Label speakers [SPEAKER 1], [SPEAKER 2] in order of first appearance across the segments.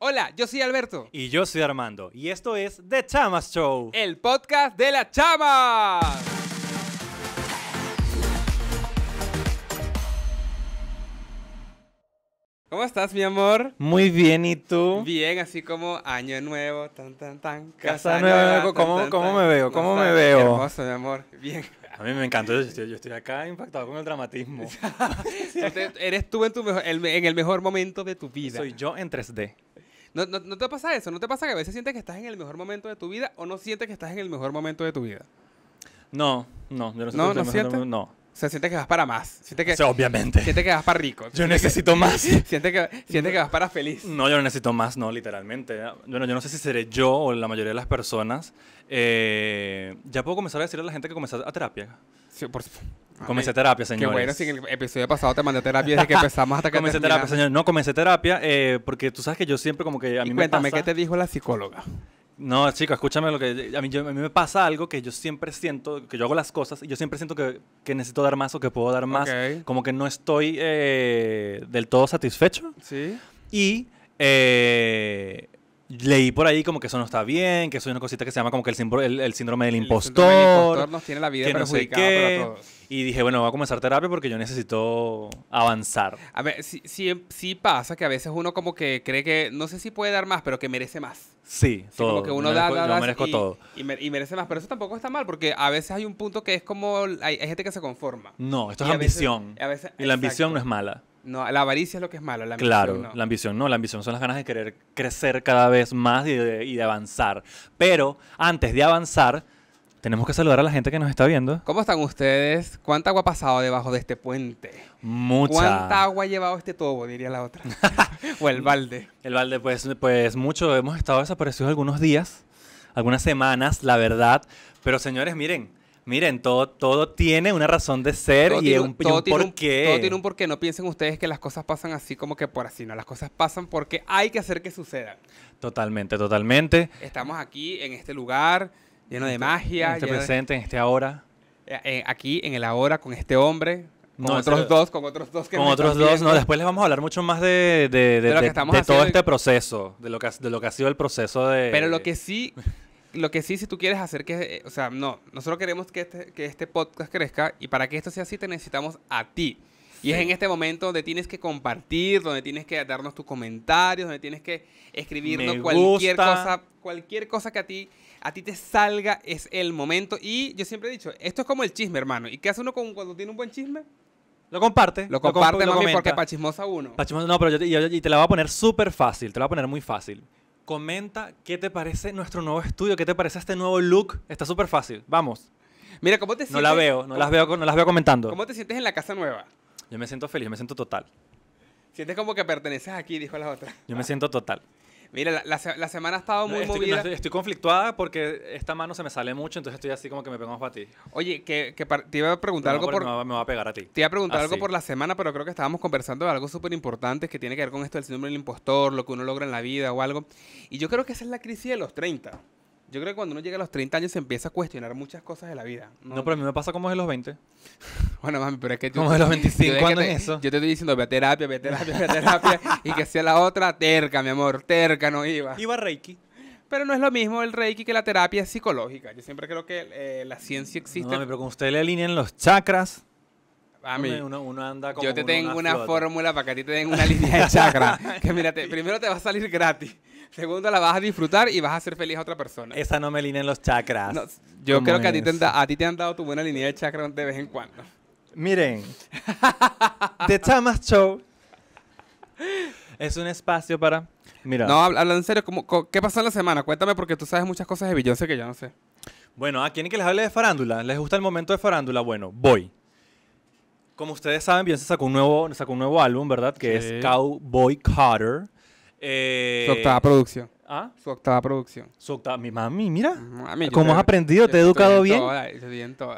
[SPEAKER 1] Hola, yo soy Alberto. Y yo soy Armando. Y esto es The Chamas Show. El podcast de la Chama.
[SPEAKER 2] ¿Cómo estás, mi amor?
[SPEAKER 1] Muy bien, ¿y tú?
[SPEAKER 2] Bien, así como año nuevo, tan, tan, tan. Casa, nueva, ¿cómo, me veo? ¿Cómo me veo? Hermoso,
[SPEAKER 1] mi amor. Bien. A mí me encantó, yo estoy, acá impactado con el dramatismo. eres tú en, en el mejor momento de tu vida. Soy yo en 3D.
[SPEAKER 2] ¿No, no, te pasa eso? ¿No te pasa que a veces sientes que estás en el mejor momento de tu vida o no sientes que estás en el mejor momento de tu vida? No,
[SPEAKER 1] no, no, ¿No, no, o sea, sientes que vas
[SPEAKER 2] para más. siente que, o obviamente. Sientes que vas para rico. Yo necesito más. Sientes
[SPEAKER 1] que, que vas para feliz. No, yo no necesito más, no, literalmente. Bueno, yo no sé si seré yo o la mayoría de las personas. Eh, ya puedo comenzar a decirle a la gente que comencé a terapia. Sí, por Comencé terapia, señor. Qué bueno, si en el episodio pasado te mandé a terapia desde que empezamos hasta que Comencé terapia, señor. No, comencé terapia eh, porque tú sabes que yo siempre como que a mí y cuéntame, ¿qué te dijo la psicóloga? No, chicos, escúchame lo que a mí, a mí, me pasa algo que yo siempre siento, que yo hago las cosas y yo siempre siento que, necesito dar más o que puedo dar más, como que no estoy eh, del todo satisfecho. Sí. Y eh, leí por ahí como que eso no está bien, que eso es una cosita que se llama como que el, síndrome, el, síndrome del impostor. impostor nos tiene la vida perjudicada todos. Y dije, bueno, voy a comenzar terapia porque yo necesito avanzar. A ver, sí, pasa que a veces uno como que cree que, no
[SPEAKER 2] sé si puede dar más, pero que merece más.
[SPEAKER 1] Sí, todo. Como que uno da, da, y, todo.
[SPEAKER 2] Y, merece más, pero eso tampoco está mal, porque a veces hay un punto que es como, hay, gente que se conforma.
[SPEAKER 1] No, esto es es ambición.
[SPEAKER 2] y la ambición no es mala. No, la avaricia es lo que es malo. La ambición, claro,
[SPEAKER 1] la ambición no. La ambición son las ganas de querer crecer cada vez más y y de avanzar. Pero antes de avanzar, tenemos que saludar a la gente que nos está viendo. ¿Cómo están ustedes? ¿Cuánta agua ha pasado debajo de este puente? Mucha. ¿Cuánta
[SPEAKER 2] agua ha llevado este tobo, diría la otra?
[SPEAKER 1] o el balde. El balde, pues, pues mucho. Hemos estado desaparecidos algunos días, algunas semanas, la verdad. Pero señores, miren, Miren, todo, todo tiene una razón de ser y, un, porqué. todo tiene un
[SPEAKER 2] porqué. No piensen ustedes que las cosas pasan así como que por así. No, las cosas pasan porque hay que hacer que sucedan.
[SPEAKER 1] Totalmente, totalmente.
[SPEAKER 2] Estamos aquí en este lugar lleno de este, magia. En este presente,
[SPEAKER 1] en este ahora.
[SPEAKER 2] Eh, eh, aquí, en el ahora, con
[SPEAKER 1] este hombre, con otros dos, con otros dos que Con otros dos, no, después les vamos a hablar mucho más de, todo este proceso, de lo, que, de lo que ha sido el proceso de... Pero lo que
[SPEAKER 2] sí, lo que sí, si tú quieres hacer que, eh, o sea, no, nosotros queremos este, que este, podcast crezca y para que esto sea así te necesitamos a ti. Y es en este momento donde tienes que compartir, donde tienes que darnos tus comentarios, donde tienes que escribirnos cualquier cosa, cualquier cosa que a ti a ti te salga, es el momento. Y yo siempre he dicho, esto es como el chisme, hermano. ¿Y qué hace uno cuando tiene un buen chisme? Lo
[SPEAKER 1] comparte. Lo comparte, lo mami, porque pachismosa uno. no, pero yo te, la voy a poner súper fácil, te la voy a poner muy fácil. Comenta qué te parece nuestro nuevo estudio, qué te parece este nuevo look. Está súper fácil, vamos. Mira, ¿cómo te sientes? No la veo, no las veo, no las veo comentando. ¿Cómo te sientes en la casa nueva? Yo me siento feliz, yo me siento total.
[SPEAKER 2] Sientes como que perteneces aquí, dijo la otra.
[SPEAKER 1] Yo me siento total. Mira, la, la, semana ha estado muy estoy, movida. estoy, conflictuada porque esta mano se me sale mucho, entonces estoy así como que me pegamos para ti. Oye, que,
[SPEAKER 2] te iba a preguntar algo por... Me va, a pegar a ti. Te iba a preguntar algo por la semana, pero creo que estábamos conversando de algo súper importante que tiene que ver con esto del síndrome del impostor, lo que uno logra en la vida o algo. Y yo creo que esa es la crisis de los 30. Yo creo que cuando uno llega a los 30 años se empieza a cuestionar muchas cosas de la vida. No, pero a mí me pasa como de los 20. bueno, mami, pero es que Como de los 25, ¿cuándo es eso? Yo te estoy diciendo, ve a terapia, ve a terapia, ve a terapia. y que sea la otra, terca, mi amor,
[SPEAKER 1] terca no iba. Iba
[SPEAKER 2] Reiki. Pero no es lo mismo el Reiki que la terapia psicológica. Yo siempre creo que eh, la ciencia existe. No, mami, pero con
[SPEAKER 1] usted le alinean los chakras... A mí. Uno, anda como yo te tengo una, fórmula para que a ti te den una línea de chakra.
[SPEAKER 2] que mira, primero te va a salir gratis. Segundo, la vas a disfrutar y vas a hacer feliz a otra persona. Esa no me linea en los chakras. yo creo que a ti, te, a han dado tu buena línea de chakras de vez en cuando.
[SPEAKER 1] Miren, The Chamas Show
[SPEAKER 2] es un espacio para... Mira. No, habla en serio, ¿cómo, ¿qué pasó en la semana? Cuéntame porque tú sabes muchas cosas de Beyoncé que yo no sé.
[SPEAKER 1] Bueno, ¿a quienes que les hable de farándula? ¿Les gusta el momento de farándula? Bueno, voy. Como ustedes saben, Beyoncé sacó un nuevo, sacó un nuevo álbum, ¿verdad? Que es Cowboy Carter. Eh, su octava producción. ¿Ah? Su octava producción. Su octava, mi mami, mira. ¿Cómo has aprendido? Te he educado bien.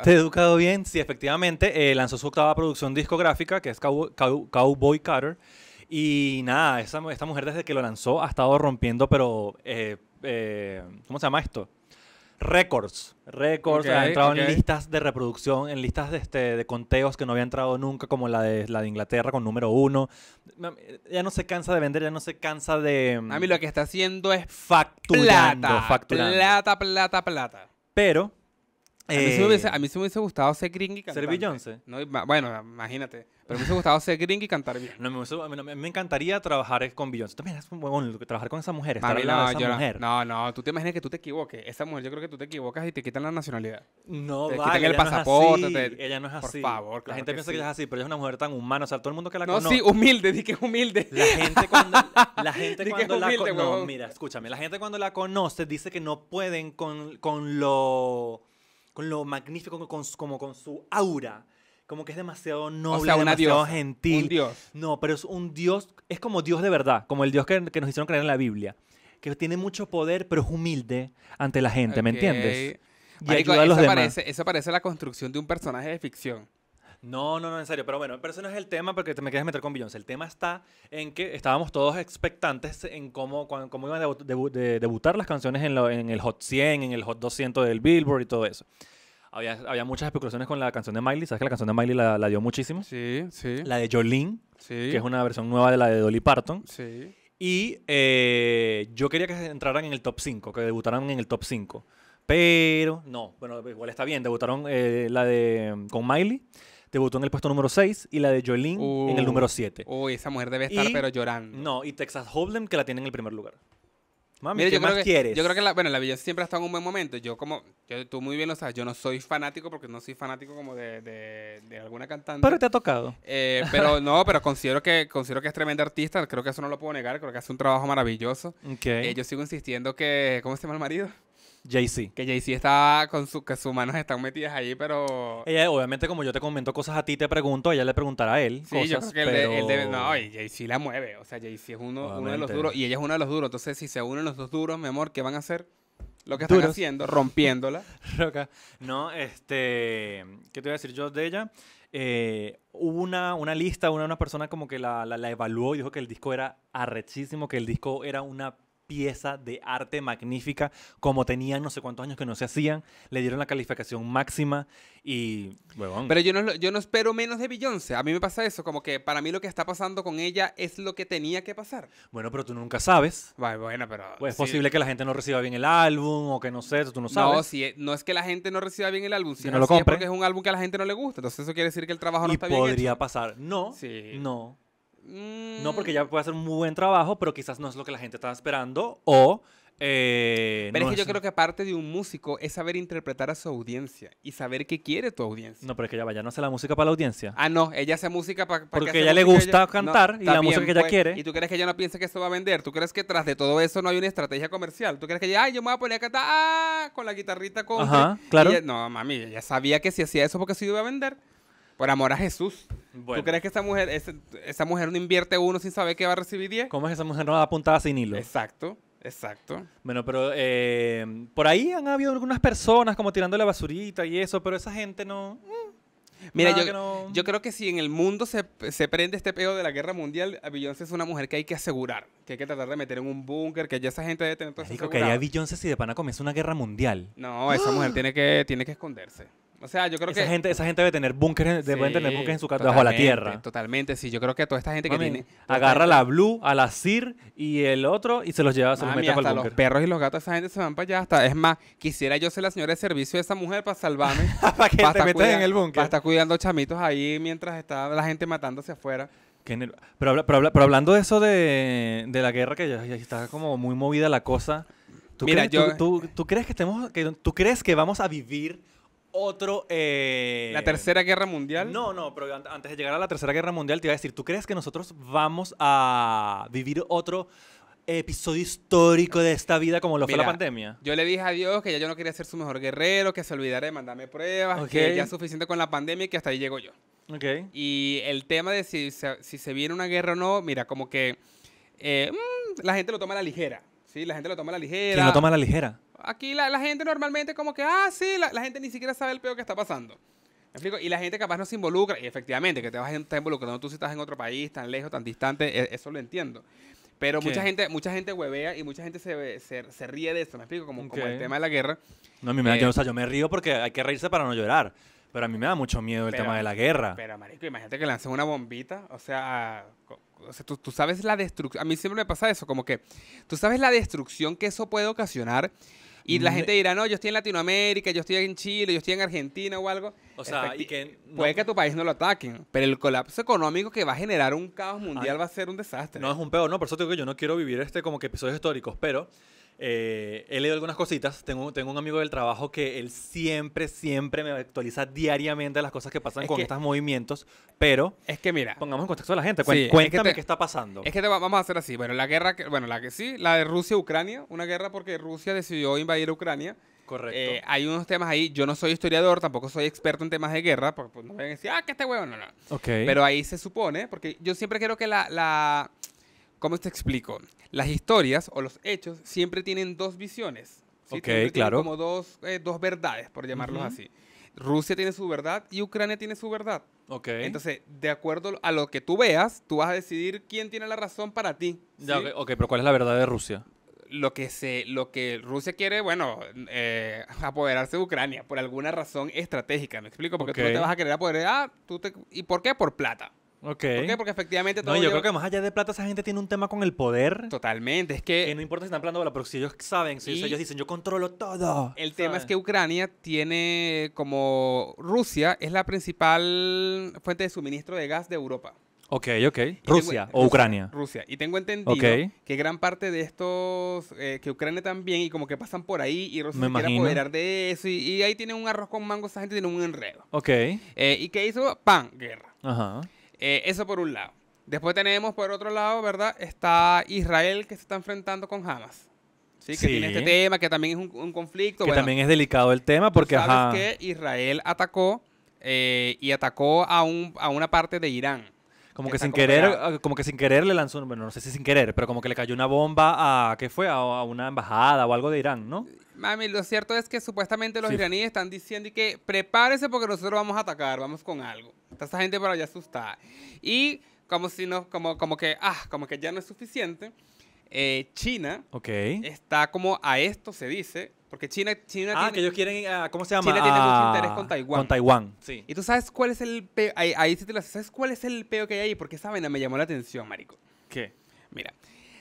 [SPEAKER 1] Te he educado bien. Sí, efectivamente, eh, lanzó su octava producción discográfica, que es Cowboy Cutter. Y nada, esta mujer desde que lo lanzó ha estado rompiendo, pero... Eh, ¿Cómo se llama esto? Records. Récords, ha entrado en listas de reproducción, en listas este, de, conteos que no había entrado nunca, como la de, la de Inglaterra con número uno. Ya no se cansa de vender, ya no se cansa de... A mí lo que está haciendo es... Facturando, facturando. Plata, plata, plata. Pero
[SPEAKER 2] a, mí se hubiese, eh, me hubiese gustado ser gringo y cantar. ¿Ser Beyoncé? No, bueno, imagínate. Pero me hubiese gustado ser gringo y cantar bien. No, me, me, me encantaría trabajar con Beyoncé. También
[SPEAKER 1] es un buen trabajar con esa mujer, estar no, mujer.
[SPEAKER 2] No, no, tú te imaginas que tú te equivoques. Esa mujer, yo creo que tú te equivocas y te quitan la
[SPEAKER 1] nacionalidad. No, Te quitan el pasaporte. ella no es así. Por favor, La gente piensa que es así, pero ella es una mujer tan humana. O sea, todo el mundo que la conoce. No, sí, humilde, di que es humilde. La gente cuando la, conoce. mira, escúchame. La gente cuando la conoce dice que no pueden con, con lo con lo magnífico, como con su aura. Como que es demasiado noble, sea, demasiado gentil. Un dios. No, pero es un dios, es como Dios de verdad, como el Dios que, nos hicieron creer en la Biblia. Que tiene mucho poder, pero es humilde ante la gente, ¿me entiendes? Y ayuda a los demás. eso
[SPEAKER 2] parece la construcción de un personaje de ficción.
[SPEAKER 1] No, no, no, en serio. Pero bueno, pero ese no es el tema porque te me quieres meter con Beyoncé. El tema está en que estábamos todos expectantes en cómo, cómo iban a debutar las canciones en, el Hot 100, en el Hot 200 del Billboard y todo eso. Había, muchas especulaciones con la canción de Miley. ¿Sabes que la canción de Miley la, dio muchísimo? Sí, sí. La de Jolene, que es una versión nueva de la de Dolly Parton. Sí. Y eh, yo quería que entraran en el top 5, que debutaran en el top 5. Pero no, bueno, igual está bien. Debutaron eh, la de con Miley debutó en el puesto número 6 y la de Jolene en el uh. número 7. Uy, esa mujer debe estar pero llorando. No, y Texas Hold'em que la tiene en el primer lugar. Mami, ¿qué yo más creo que, quieres? Yo creo que
[SPEAKER 2] la, bueno, la siempre ha estado en un buen momento. Yo como, tú muy bien lo sabes, yo no soy fanático porque no soy fanático como de, alguna cantante. Pero te ha tocado. Eh, pero no, pero considero que considero que es tremenda artista. Creo que eso no lo puedo negar. Creo que hace un trabajo maravilloso. Okay. Eh, yo sigo insistiendo que, ¿cómo se llama el marido? jay Que Jay-Z está con su, que
[SPEAKER 1] sus manos están
[SPEAKER 2] metidas ahí, pero.
[SPEAKER 1] obviamente, como yo te comento cosas a ti, te pregunto, ella le preguntará a él. Sí, cosas, yo creo que él, debe,
[SPEAKER 2] jay la mueve. O sea, jay es uno, de los duros y ella es uno de los duros. Entonces, si se unen los dos duros, mi amor, ¿qué van a hacer? Lo que están haciendo, rompiéndola.
[SPEAKER 1] no, este. ¿Qué te voy a decir yo de ella? Eh, hubo una, una lista, una, persona como que la, la, evaluó y dijo que el disco era arrechísimo, que el disco era una pieza de arte magnífica, como tenían no sé cuántos años que no se hacían, le dieron la calificación máxima y... Pero yo no, yo no espero menos de Beyoncé, a mí me pasa
[SPEAKER 2] eso, como que para mí lo que está pasando con ella es lo que tenía que pasar.
[SPEAKER 1] Bueno, pero tú nunca sabes. Bueno, pero... Pues es posible que la gente no reciba bien el álbum o que no sé, tú no sabes. No,
[SPEAKER 2] si eh, no es que la gente no reciba bien el álbum, si no lo es porque es un álbum que a la gente no le gusta, entonces eso quiere decir que el trabajo no está bien podría pasar.
[SPEAKER 1] No, no. Mm. No, porque ella puede hacer un muy buen trabajo, pero quizás no es lo que la gente está esperando o... Eh, pero es que yo creo que parte de un músico es saber interpretar a su
[SPEAKER 2] audiencia y saber qué quiere tu audiencia. No, pero que ella vaya, no hace la música para la audiencia. Ah, no, ella hace música para... porque ella le gusta cantar y la música que ella pues. quiere. Y tú crees que ella no piensa que eso va a vender, tú crees que tras de todo eso no hay una estrategia comercial, tú crees que ella, ay, yo me voy a poner a cantar ah, con la guitarrita con... Ajá, claro. no, mami, ya sabía que si hacía eso porque se iba a vender. Por amor a Jesús. ¿Tú crees que
[SPEAKER 1] mujer, esa, mujer no invierte uno sin saber que va a recibir 10? ¿Cómo es que esa mujer no va apuntada sin hilo? Exacto. Exacto. Bueno, pero eh, por ahí han habido algunas personas como tirando la basurita y eso, pero esa gente no. Mm,
[SPEAKER 2] Mira, yo, yo,
[SPEAKER 1] creo que si en el mundo se,
[SPEAKER 2] prende este pedo de la guerra mundial, a Beyoncé es una mujer que hay que asegurar, que hay que tratar de meter en un búnker, que ya esa gente debe tener todo eso. que a
[SPEAKER 1] Beyoncé si de pana comienza una guerra mundial. No, esa mujer tiene que, tiene que
[SPEAKER 2] esconderse. O sea, yo creo esa que. Gente, esa gente debe tener búnkeres, tener búnkeres en su casa bajo la tierra. Totalmente, sí. Yo creo que toda esta gente que tiene.
[SPEAKER 1] Agarra la Blue, a la Sir y el otro y se
[SPEAKER 2] los lleva, se los mete el Los perros y los gatos, esa gente se van para allá. es más, quisiera yo ser la señora de servicio de esa mujer para salvarme. para que te metas en el búnker. Para estar cuidando chamitos ahí mientras está la gente matándose
[SPEAKER 1] afuera. Pero, hablando de eso de, la guerra, que ya, está como muy movida la cosa. Mira, yo... Tú, crees que tú crees que vamos a vivir otro. Eh, ¿La Tercera Guerra Mundial? No, no, pero antes de llegar a la Tercera Guerra Mundial, te iba a decir, ¿tú crees que nosotros vamos a vivir otro episodio histórico de esta vida como lo fue la pandemia? Yo le dije a Dios que ya yo no quería ser su mejor guerrero, que se
[SPEAKER 2] olvidara de mandarme pruebas, que ya es suficiente con la pandemia y que hasta ahí llego yo. Y el tema de si se, si se viene una guerra o no, mira, como que eh, mm, la gente lo toma a la ligera. Sí, la gente lo toma a la ligera. ¿Quién lo toma a la ligera? Aquí la, gente normalmente como que, ah, sí, la, gente ni siquiera sabe el peor que está pasando. ¿Me explico? Y la gente capaz no se involucra. Y efectivamente, que te vas a estar involucrando tú si estás en otro país, tan lejos, tan distante, e, eso lo entiendo. Pero mucha gente, mucha gente huevea y mucha gente se, se, ríe de esto, ¿me explico? Como, como el tema de la guerra.
[SPEAKER 1] No, a mí me da, eh, yo, o sea, yo me río porque hay que reírse para no llorar. Pero a mí me da mucho miedo el tema de la guerra. Pero,
[SPEAKER 2] marico, imagínate que lancen una bombita. O sea, tú, tú, sabes la destrucción. A mí siempre me pasa eso, como que tú sabes la destrucción que eso puede ocasionar y la mm, gente eh. dirá, no, yo estoy en Latinoamérica, yo estoy en Chile, yo estoy en Argentina o algo. O sea, y que puede que a tu país no lo ataquen, pero el colapso económico
[SPEAKER 1] que va a generar un caos mundial va a ser un desastre. No es un peor, no, por eso te digo que yo no quiero vivir este como que episodios históricos, pero eh, he leído algunas cositas. Tengo, tengo un amigo del trabajo que él siempre, siempre me actualiza diariamente las cosas que pasan con estos movimientos. Pero. Es que mira. Pongamos en contexto a la gente. cuéntame qué está pasando. Es que vamos a hacer así. Bueno, la guerra. Que, bueno, la que sí, la de
[SPEAKER 2] Rusia-Ucrania. Una guerra porque Rusia decidió invadir Ucrania. Correcto. Eh, hay unos temas ahí. Yo no soy historiador, tampoco soy experto en temas de guerra, porque pues, no me a decir, ah, que este huevo, no, no. Okay. Pero ahí se supone, porque yo siempre quiero que la, la ¿Cómo te explico? Las historias o los hechos siempre tienen dos visiones. Como dos, eh, dos verdades, por llamarlos así. Rusia tiene su verdad y Ucrania tiene su verdad. Ok. Entonces, de acuerdo a lo que tú veas, tú vas a decidir quién tiene la razón para ti.
[SPEAKER 1] ok, pero ¿cuál es la verdad de Rusia?
[SPEAKER 2] Lo que, se, lo que Rusia quiere, bueno, eh, apoderarse de Ucrania por alguna razón estratégica, ¿me explico? Porque tú no te vas a querer apoderar. Ah, tú te, ¿Y por qué? Por plata.
[SPEAKER 1] Okay. ¿Por Porque
[SPEAKER 2] efectivamente No, yo creo que
[SPEAKER 1] más allá de plata, esa gente tiene un tema con el poder. Totalmente. Es que. no importa si están plata pero si ellos saben, si ellos dicen, yo controlo todo. El tema es que Ucrania tiene
[SPEAKER 2] como. Rusia es la principal fuente de suministro de gas de Europa.
[SPEAKER 1] Ok, ok. Rusia, o Ucrania. Rusia. Y tengo entendido que
[SPEAKER 2] gran parte de estos, eh, que Ucrania también, y como que pasan por ahí, y Rusia quiere apoderar de eso, y, ahí tienen un arroz con mango, esa gente tiene un enredo.
[SPEAKER 1] Ok. Eh,
[SPEAKER 2] ¿Y qué hizo? Pan, guerra. Ajá. Eh, eso por un lado. Después tenemos por otro lado, ¿verdad? Está Israel que se está enfrentando con Hamas. Sí, que tiene este tema, que también es un, conflicto. Que también es
[SPEAKER 1] delicado el tema porque... sabes
[SPEAKER 2] que Israel atacó eh, y atacó a, una parte de Irán.
[SPEAKER 1] Como que, sin querer, eh, como que sin querer le lanzó, bueno, no sé si sin querer, pero como que le cayó una bomba a, ¿qué fue? A, una embajada o algo de Irán, ¿no?
[SPEAKER 2] Mami, lo cierto es que supuestamente los iraníes están diciendo que prepárese porque nosotros vamos a atacar, vamos con algo esa gente para allá asustada. Y como si no, como, como que, ah, como que ya no es suficiente. Eh, China okay. está como a esto se dice, porque China, China ah, que ellos quieren, ah, ¿cómo se llama? China mucho ah, interés con Taiwán. Con Taiwán, sí. Y tú sabes cuál es el peo, ahí, sí te lo ¿sabes cuál es el peo que hay ahí? Porque esa vaina me llamó la atención, marico. ¿Qué? Mira,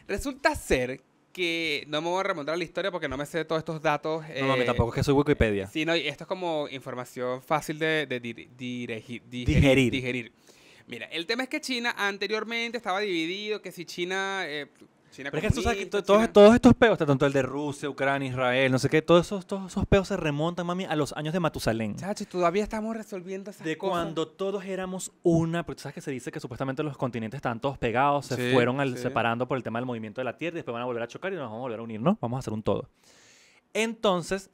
[SPEAKER 2] resulta ser que no me voy a remontar a la historia porque no me sé todos estos datos. No, eh, tampoco es
[SPEAKER 1] que soy Wikipedia.
[SPEAKER 2] Sí, no, esto es como información fácil de, digerir, digerir. Mira, el tema es que China anteriormente estaba dividido, que si China eh, pero es que
[SPEAKER 1] todos, estos peos, tanto el de Rusia, Ucrania, Israel, no sé qué, todos esos, esos peos se remontan, mami, a los años de Matusalén. Chachi, todavía estamos resolviendo esas de De cuando todos éramos una, porque sabes que se dice que supuestamente los continentes estaban todos pegados, se fueron al, separando por el tema del movimiento de la Tierra y después van a volver a chocar y nos vamos a volver a unir, ¿no? Vamos a hacer un todo. Entonces,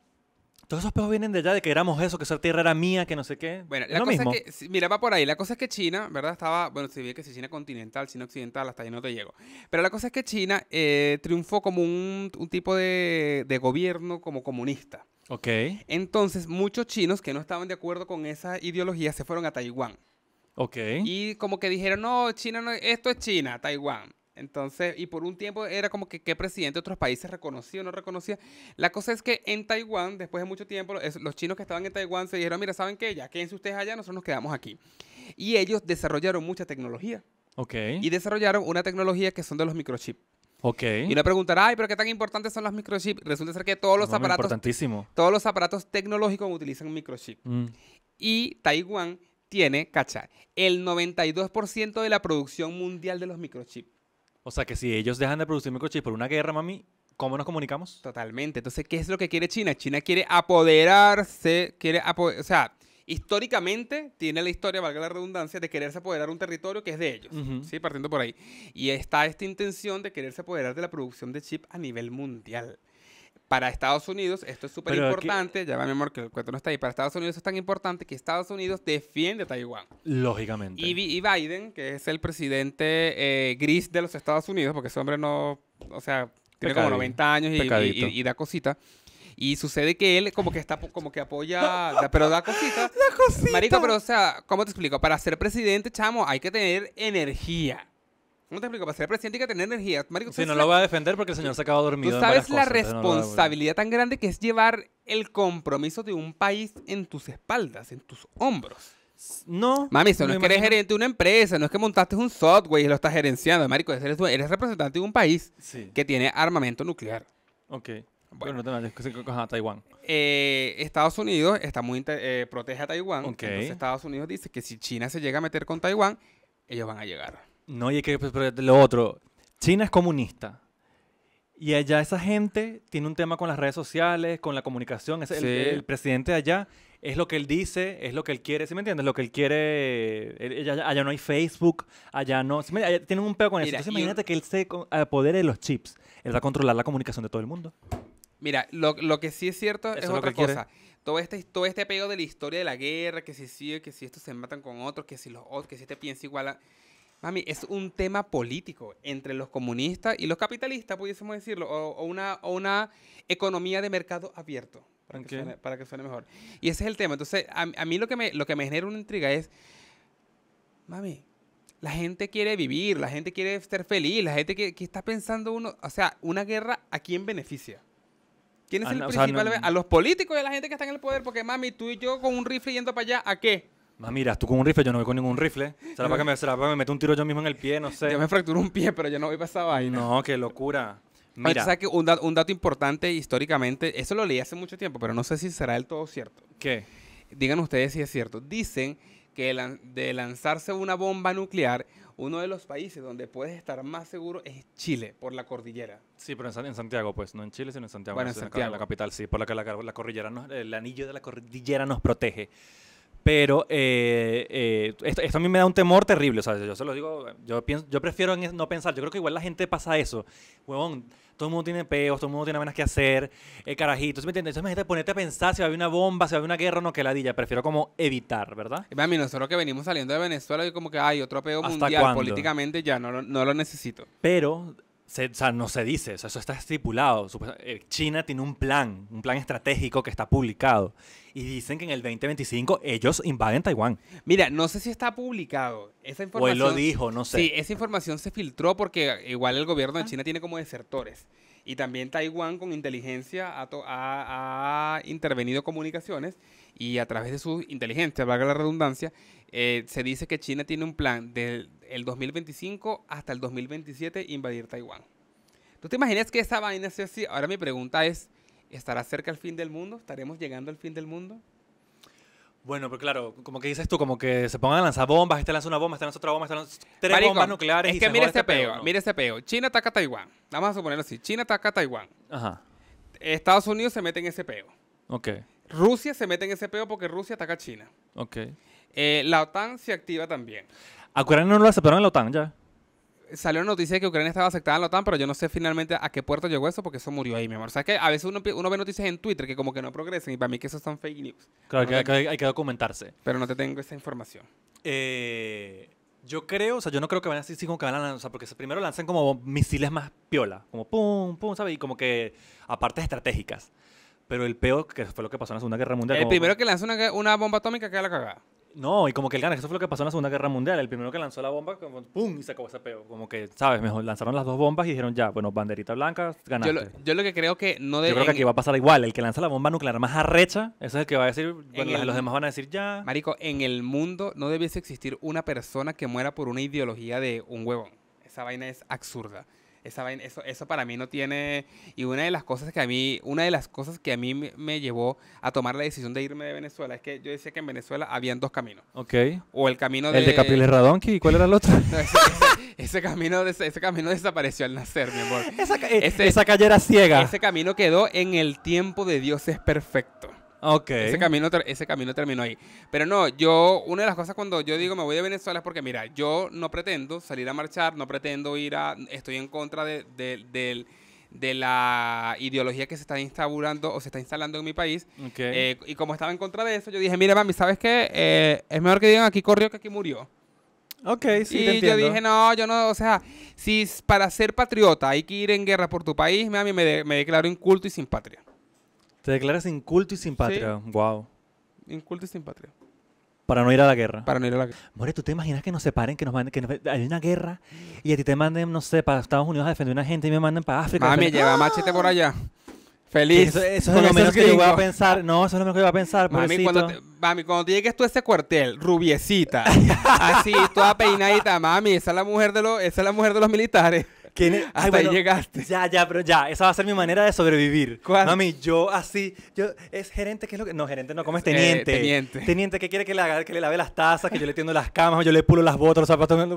[SPEAKER 1] todos esos peos vienen de allá de que éramos eso, que esa tierra era mía, que no sé qué. Bueno, la cosa Es que, mira, va por ahí. La cosa es que China, ¿verdad? Estaba, bueno,
[SPEAKER 2] se ve que si China continental, China occidental, hasta ahí no te llego. Pero la cosa es que China eh, triunfó como un, tipo de, de, gobierno como comunista. Ok. Entonces, muchos chinos que no estaban de acuerdo con esa ideología se fueron a Taiwán. Ok. Y como que dijeron, no, China no, esto es China, Taiwán. Entonces, y por un tiempo era como que qué presidente de otros países reconocía o no reconocía. La cosa es que en Taiwán, después de mucho tiempo, los chinos que estaban en Taiwán se dijeron, mira, ¿saben qué? Ya quédense ustedes allá, nosotros nos quedamos aquí. Y ellos desarrollaron mucha tecnología. Ok. Y desarrollaron una tecnología que son de los microchips. Ok. Y uno preguntará, ay, pero qué tan importantes son los microchips. Resulta ser que todos los aparatos. Todos los aparatos tecnológicos utilizan microchips. Mm. Y Taiwán tiene, cacha, el 92% de la producción mundial de los microchips.
[SPEAKER 1] O sea que si ellos dejan de producir microchips por una guerra, mami,
[SPEAKER 2] ¿cómo nos comunicamos? Totalmente. Entonces, ¿qué es lo que quiere China? China quiere apoderarse, quiere apoderarse. o sea, históricamente tiene la historia, valga la redundancia, de quererse apoderar un territorio que es de ellos, ¿sí? Partiendo por ahí. Y está esta intención de quererse apoderar de la producción de chip a nivel mundial para Estados Unidos, esto es súper importante, ya va mi amor que el cuento no está ahí, para Estados Unidos es tan importante que Estados Unidos defiende a Taiwán.
[SPEAKER 1] Lógicamente. Y,
[SPEAKER 2] Biden, que es el presidente eh, gris de los Estados Unidos, porque ese hombre no, o sea, tiene como 90 años y, da cosita. Y sucede que él como que está como que apoya,
[SPEAKER 1] pero da cosita.
[SPEAKER 2] Da cosita. Marico, pero o sea, ¿cómo te explico? Para ser presidente, chamo, hay que tener energía. No te explico, para ser presidente hay que tener energía. Marico, sí, no lo voy
[SPEAKER 1] a defender porque el señor se acaba dormido. Tú sabes la responsabilidad
[SPEAKER 2] tan grande que es llevar el compromiso de un país en tus espaldas, en tus hombros. No. Mami, eso no es que eres gerente de una empresa, no es que montaste un software y lo estás gerenciando, marico. Eres, representante de un país que tiene armamento
[SPEAKER 1] nuclear. Ok. Bueno, bueno a Taiwán.
[SPEAKER 2] Eh, Estados Unidos está muy eh, protege a Taiwán. Okay. Entonces Estados Unidos dice que si China se llega a meter con Taiwán, ellos van
[SPEAKER 1] a llegar. No, y es que pues, lo otro. China es comunista. Y allá esa gente tiene un tema con las redes sociales, con la comunicación. el, presidente de allá es lo que él dice, es lo que él quiere. ¿Sí me entiendes? Lo que él quiere. allá, no hay Facebook, allá no. tienen un peo con eso. imagínate que él se apodere de los chips. Él va a controlar la comunicación de todo el mundo.
[SPEAKER 2] Mira, lo, que sí es cierto es otra cosa. Todo este, todo este apego de la historia de la guerra, que si sigue que si estos se matan con otros, que si los otros, que si este piensa igual a Mami, es un tema político entre los comunistas y los capitalistas, pudiésemos decirlo, o, una, economía de mercado abierto, para, que suene, mejor. Y ese es el tema. Entonces, a, mí lo que, me, genera una intriga es, mami, la gente quiere vivir, la gente quiere ser feliz, la gente que, está pensando uno, o sea, una guerra a quién beneficia. ¿Quién es ah, el principal? a los políticos y a la gente que está en el poder, porque mami, tú y yo con un rifle yendo para allá, ¿a qué?
[SPEAKER 1] Mira, tú con un rifle, yo no voy con ningún rifle. ¿Será para que me, será meto un tiro yo mismo en el pie? No sé. Yo me fracturé un pie, pero yo no voy para esa vaina. No, qué locura. Mira. que
[SPEAKER 2] un, dato importante históricamente, eso lo leí hace mucho tiempo, pero no sé si será del todo cierto. ¿Qué? Digan ustedes si es cierto. Dicen que de lanzarse una bomba nuclear, uno de los países donde puedes estar más seguro es Chile, por la cordillera.
[SPEAKER 1] Sí, pero en, Santiago, pues, no en Chile, sino en Santiago. Bueno, en Santiago. La, la capital, sí, por la que la, cordillera el anillo de la cordillera nos protege. Pero eh, eh, esto, a mí me da un temor terrible. O yo se lo digo, yo, pienso, yo prefiero no pensar. Yo creo que igual la gente pasa eso. Huevón, todo el mundo tiene peos, todo el mundo tiene menos que hacer, eh, carajitos, ¿me entiendes? Entonces, ponerte a pensar si va a haber una bomba, si va a haber una guerra, o no que ladilla. Prefiero como evitar, ¿verdad? a mí nosotros que venimos saliendo de Venezuela, y como que hay otro peo mundial políticamente, ya no lo necesito. Pero o sea, no se dice, eso está estipulado. Eh, China tiene un plan, un plan estratégico que está publicado. Y dicen que en el 2025 ellos invaden Taiwán. Mira, no sé si está publicado. Esa información, o él lo dijo, no sé. Sí,
[SPEAKER 2] esa información se filtró porque igual el gobierno de ah. China tiene como desertores. Y también Taiwán con inteligencia ha, intervenido comunicaciones y a través de su inteligencia, valga la redundancia, eh, se dice que China tiene un plan del 2025 hasta el 2027 invadir Taiwán. ¿Tú te imaginas que esa vaina sea así? Ahora mi pregunta es, ¿estará cerca el fin del mundo? ¿Estaremos llegando al fin del mundo? Bueno, pero pues claro, como
[SPEAKER 1] que dices tú, como que se pongan a lanzar bombas, este
[SPEAKER 2] lanza una bomba, este lanza otra bomba, este lanza tres bombas nucleares. Es que y mira este peo, mira este peo. China ataca a Taiwán. Vamos a suponerlo así. China ataca a Taiwán. Ajá. Estados Unidos se mete en ese peo. Ok. Rusia se mete en ese peo porque Rusia ataca a China. Ok. Eh, la OTAN se activa también.
[SPEAKER 1] Acuérdense, no lo aceptaron en la OTAN ya
[SPEAKER 2] salió la noticia que Ucrania estaba aceptada en la OTAN, pero yo no sé finalmente a qué puerto llegó eso, porque eso murió ahí, mi amor. O sea, que a veces uno, ve noticias en Twitter que como que no progresen y para mí que eso son fake news. Claro,
[SPEAKER 1] hay, que documentarse. Pero no te tengo esa información. Eh, yo creo, o sea, yo no creo que van a decir sí, como que van a o sea, porque primero lanzan como misiles más piola, como pum, pum, ¿sabes? Y como que aparte estratégicas. Pero el peor, que fue lo que pasó en la Segunda Guerra Mundial. El primero que lanza una, una bomba atómica queda la cagada. No, y como que el gana, eso fue lo que pasó en la Segunda Guerra Mundial. El primero que lanzó la bomba, como, ¡pum! y se ese peo. Como que, ¿sabes? Mejor lanzaron las dos bombas y dijeron ya, bueno, banderita blanca, ganaste. Yo lo, que creo que no debe. Yo creo que aquí va a pasar igual. El que lanza la bomba nuclear más arrecha, eso es el que va a decir. Bueno, los, los demás
[SPEAKER 2] van a decir ya. Marico, en el mundo no debiese existir una persona que muera por una ideología de un huevón. Esa vaina es absurda eso, eso para mí no tiene. Y una de las cosas que a mí, una de las cosas que a mí me llevó a tomar la decisión de irme de Venezuela es que yo decía que en Venezuela habían dos caminos. Ok. O el camino de. El de Capriles Radonqui cuál era el otro. ese, camino, ese camino desapareció al nacer, mi amor. Esa, eh, esa calle era ciega. Ese camino quedó en el tiempo de Dios es perfecto. Ese camino, ese camino terminó ahí. Pero no, yo, una de las cosas cuando yo digo me voy de Venezuela es porque, mira, yo no pretendo salir a marchar, no pretendo ir a. Estoy en contra de, la ideología que se está instaurando o se está instalando en mi país. Eh, y como estaba en contra de eso, yo dije, mira, mami, ¿sabes qué? Eh, es mejor que digan aquí corrió que aquí murió. Ok, sí. Y te yo dije, no, yo no, o sea, si para ser patriota hay que ir en guerra por tu país, mami, me, me declaro inculto y sin patria.
[SPEAKER 1] Te declaras inculto y sin patria. Wow.
[SPEAKER 2] Inculto y sin patria.
[SPEAKER 1] Para no ir a la guerra. Para no ir a la guerra. More, ¿tú te imaginas que nos separen, que nos manden, que hay una guerra y a ti te manden, no sé, para Estados Unidos a defender a una gente y me manden para África? Mami, lleva machete por allá. Feliz. Eso, es lo menos que yo voy a pensar. No, eso es lo menos que yo voy a pensar. Mami cuando,
[SPEAKER 2] cuando llegues tú a ese cuartel, rubiecita, así, toda peinadita, mami,
[SPEAKER 1] esa es la mujer de los, esa es la mujer de los militares. Ay, Hasta llegaste. Ya, ya, pero ya. Esa va a ser mi manera de sobrevivir. ¿Cuál? Mami, yo así. Yo, es gerente, ¿qué es lo que.? No, gerente no, ¿cómo es eh, teniente? teniente. Teniente, ¿qué quiere que le Que le lave las tazas, que yo le tiendo las camas, yo le pulo las botas, los zapatos,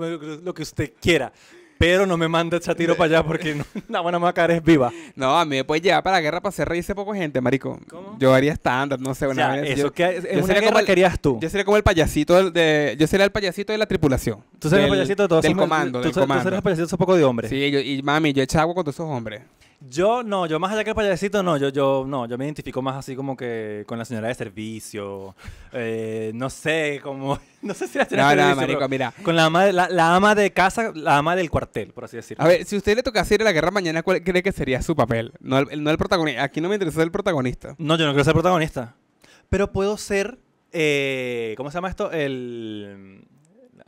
[SPEAKER 1] lo que usted quiera pero no me mandes a tiro para allá porque no, la buena macar es viva. No,
[SPEAKER 2] a mí me puedes llevar para la guerra para hacer reírse poco gente, marico. ¿Cómo? Yo haría estándar, no sé, una o sea, vez. Eso sería que es como querías tú. Yo sería como el payasito de, yo sería el payasito de la tripulación. Tú serías el payasito de todos Del comando, del comando. Tú serías el payasito de esos pocos de hombres.
[SPEAKER 1] Sí, yo, y mami, yo echado agua con todos esos hombres. Yo no, yo más allá que el payasito, no, yo, yo, no, yo me identifico más así como que con la señora de servicio, eh, no sé, como, no sé si la señora de servicio, mira. con la ama, de, la, ama
[SPEAKER 2] de casa, la ama del cuartel, por así decirlo. A ver, si usted le toca hacer la guerra mañana, ¿cuál cree que sería su papel?
[SPEAKER 1] No el, no protagonista, aquí no me interesa el protagonista. No, yo no quiero ser protagonista, pero puedo ser, eh, ¿cómo se llama esto? El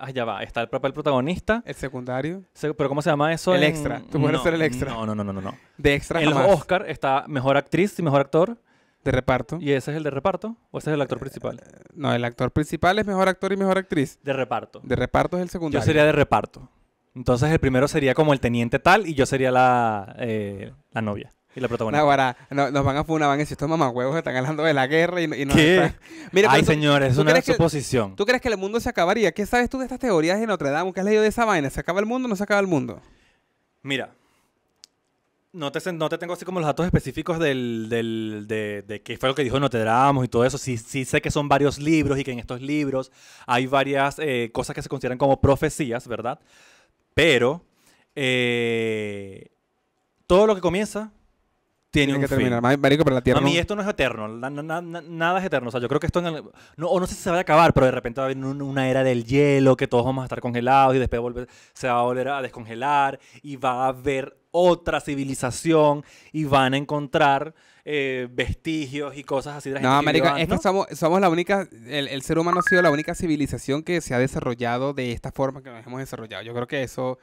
[SPEAKER 1] Ah, ya va. Está el papel protagonista. El secundario. pero ¿cómo se llama eso? El extra. Tú puedes ser el extra. No, no, no, no, no. De extra. En los Oscar está mejor actriz y mejor actor. De reparto. ¿Y ese es el de reparto? ¿O ese es el actor principal? Eh, no, el actor principal es mejor actor y mejor actriz. De reparto. De reparto es el secundario. Yo sería de reparto. Entonces el primero sería como el teniente tal y yo sería la eh, novia. Y la protagonista.
[SPEAKER 2] nos van a funar, van a decir, estos que están hablando de la guerra y, no ¿Qué? Ay, señores, es una suposición. ¿Tú crees que el mundo se acabaría? ¿Qué sabes tú de estas teorías de Notre Dame? ¿Qué has leído de esa
[SPEAKER 1] vaina? ¿Se acaba el mundo o no se acaba el mundo? Mira, no te, no tengo así como los datos específicos del, de, qué fue lo que dijo Notre Dame y todo eso. Sí, sí sé que son varios libros y que en estos libros hay varias eh, cosas que se consideran como profecías, ¿verdad? Pero... Eh, todo lo que comienza tiene, que terminar. pero la Tierra. A mí esto no es eterno. nada es eterno. O sea, yo creo que esto. En no, o no sé si se va a acabar, pero de repente va a haber una era del hielo, que todos vamos a estar congelados y después se va a volver a descongelar y va a haber otra civilización y van a encontrar eh, vestigios y cosas así. De la no, América. es que somos, la
[SPEAKER 2] única. El, el ser humano ha sido la única civilización que se ha desarrollado de esta forma que nos hemos desarrollado. Yo creo que eso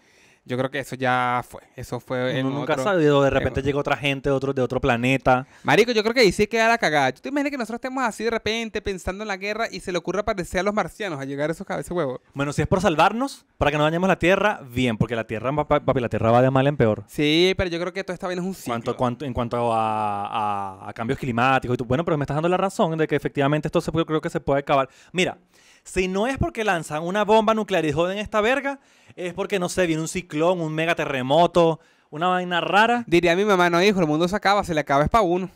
[SPEAKER 2] yo creo que eso ya fue. Eso fue. en nunca otro, sabido. De repente llega
[SPEAKER 1] otra gente de otro, de otro planeta. Marico, yo
[SPEAKER 2] creo que ahí sí queda la cagada. ¿Tú te imaginas que nosotros estemos así de repente pensando en la guerra y se le ocurra aparecer a los marcianos a llegar a esos cabezas huevos? Bueno, si es por salvarnos,
[SPEAKER 1] para que no dañemos la Tierra, bien, porque la Tierra, la Tierra va de mal en peor. Sí, pero yo creo que todo está bien es un ciclo. ¿Cuánto, en cuanto a, cambios climáticos y bueno, pero me estás dando la razón de que efectivamente esto creo que se puede acabar. Mira, si no es porque lanzan una bomba nuclear y joden esta verga, es porque, no sé, viene un ciclón, un mega terremoto, una vaina rara. Diría mi mamá, no hijo, el mundo se acaba, se le acaba es para uno.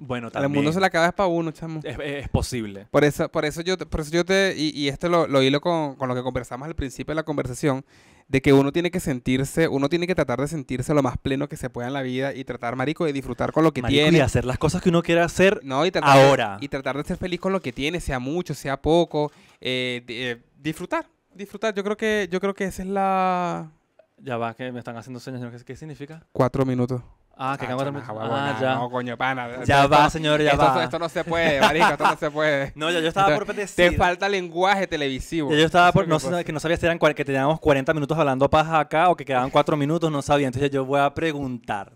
[SPEAKER 1] Bueno, también. El mundo se la acaba es para uno, chamo. Es, posible. Por
[SPEAKER 2] eso, por eso yo, yo te, y, esto lo, lo hilo con, con, lo que conversamos al principio de la conversación, de que uno tiene que sentirse, uno tiene que tratar de sentirse lo más pleno que se pueda en la vida y tratar, marico, de disfrutar con lo que tiene. Y hacer las cosas que uno quiera hacer no, y ahora. Y tratar de ser feliz con lo que tiene, sea mucho, sea poco. Eh, eh, disfrutar, disfrutar. Yo creo que, yo creo que esa
[SPEAKER 1] es la... Ya va, que me están haciendo señas. qué significa? Cuatro minutos. Ah, que ah, cámara ah, también. No, coño, pana. Ya va, señor, ya va. Esto, no se puede, marica, esto no se puede. No, yo estaba por decir. Te
[SPEAKER 2] falta lenguaje televisivo. yo estaba por. No,
[SPEAKER 1] que no sabía si eran que teníamos 40 minutos hablando paja acá o que quedaban 4 minutos, no sabía. Entonces yo voy a preguntar.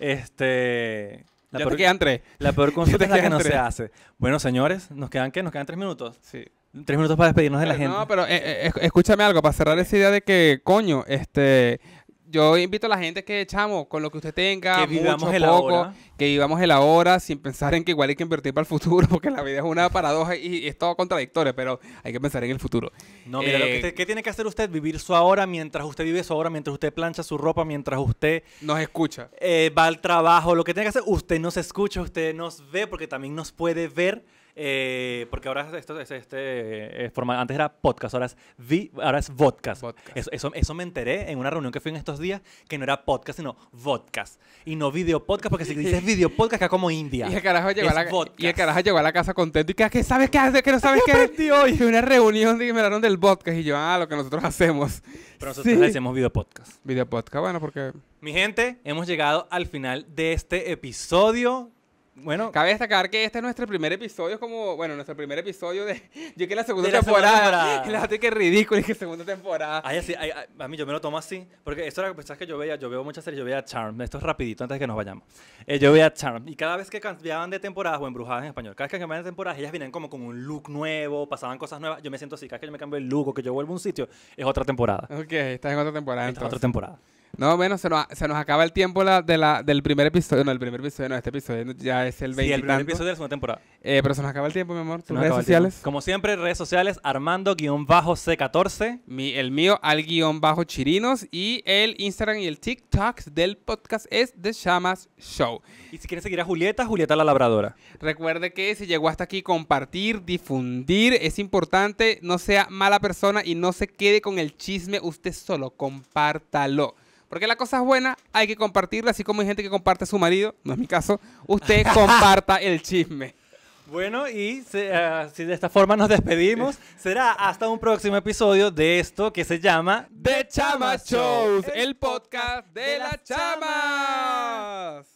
[SPEAKER 1] Este. La peor, te La peor consulta es la que no se hace. Bueno, señores, ¿nos quedan qué? ¿Nos quedan 3 minutos? Sí.
[SPEAKER 2] Tres minutos para despedirnos de la gente. No, pero eh, eh, eh, escúchame algo, para cerrar esa idea de que, coño, este, yo invito a la gente que echamos con lo que usted tenga, que vivamos el poco, ahora. que vivamos el ahora sin pensar en que igual hay que invertir para el futuro, porque la vida es una paradoja y, es todo contradictorio, pero hay que pensar en el futuro.
[SPEAKER 1] No, mira, lo que eh, ¿qué tiene que hacer usted? Vivir su ahora mientras usted vive su ahora, mientras usted plancha su ropa, mientras usted nos escucha. Eh, va al trabajo, lo que tiene que hacer, usted nos escucha, usted nos ve, porque también nos puede ver eh, porque ahora esto es este, antes era podcast, ahora es, vodcast. Eso, eso, me enteré en una reunión que fui en estos días, que no era podcast, sino vodcast. Y no video podcast, porque si dices video podcast, que como India. Y el carajo llegó, a la, y el carajo llegó
[SPEAKER 2] a la casa contento y que, ah,
[SPEAKER 1] sabes qué hace? que no sabes qué? aprendí
[SPEAKER 2] y Una reunión y me hablaron del podcast y yo, ah, lo que nosotros hacemos.
[SPEAKER 1] Pero nosotros hacemos decimos
[SPEAKER 2] video podcast. Video podcast, bueno, porque...
[SPEAKER 1] Mi gente, hemos llegado al final de este episodio. Bueno, cabe destacar que este es nuestro primer episodio, como, bueno, nuestro
[SPEAKER 2] primer episodio de. Yo que la segunda temporada. Segunda que ridículo y que
[SPEAKER 1] segunda temporada. Ay, a mí yo me lo tomo así. Porque esto era ¿sabes que yo veía, yo veo muchas series, yo veía Charm. Esto es rapidito antes de que nos vayamos. Eh, yo veía Charm. Y cada vez que cambiaban de temporada, o embrujadas en español, cada vez que cambiaban de temporada, ellas vienen como con un look nuevo, pasaban cosas nuevas. Yo me siento así, cada vez que yo me cambio el look o que yo vuelvo a un sitio, es otra temporada. Ok, estás en otra temporada. Esta entonces. otra temporada.
[SPEAKER 2] No, bueno, se nos, acaba el tiempo de la, del primer episodio. No, el primer episodio, no, este episodio ya es el 20. Sí, el primer episodio de la segunda temporada. Eh, pero se nos acaba el tiempo, mi amor. ¿Tus redes sociales?
[SPEAKER 1] Como siempre, redes sociales, Armando-C14. Mi, el mío,
[SPEAKER 2] al-chirinos. Y el Instagram y el TikTok del podcast es The Shamas Show. Y si quieres seguir a Julieta, Julieta la Labradora. Recuerde que si llegó hasta aquí, compartir, difundir, es importante. No sea mala persona y no se quede con el chisme usted solo. Compártalo. Porque la cosa es buena, hay que compartirla. así como hay gente que comparte su marido, no es mi caso, usted comparta el chisme.
[SPEAKER 1] Bueno, y ah, si de esta forma nos despedimos, será hasta un próximo episodio de esto que se llama The Chama Show, el podcast de las chamas.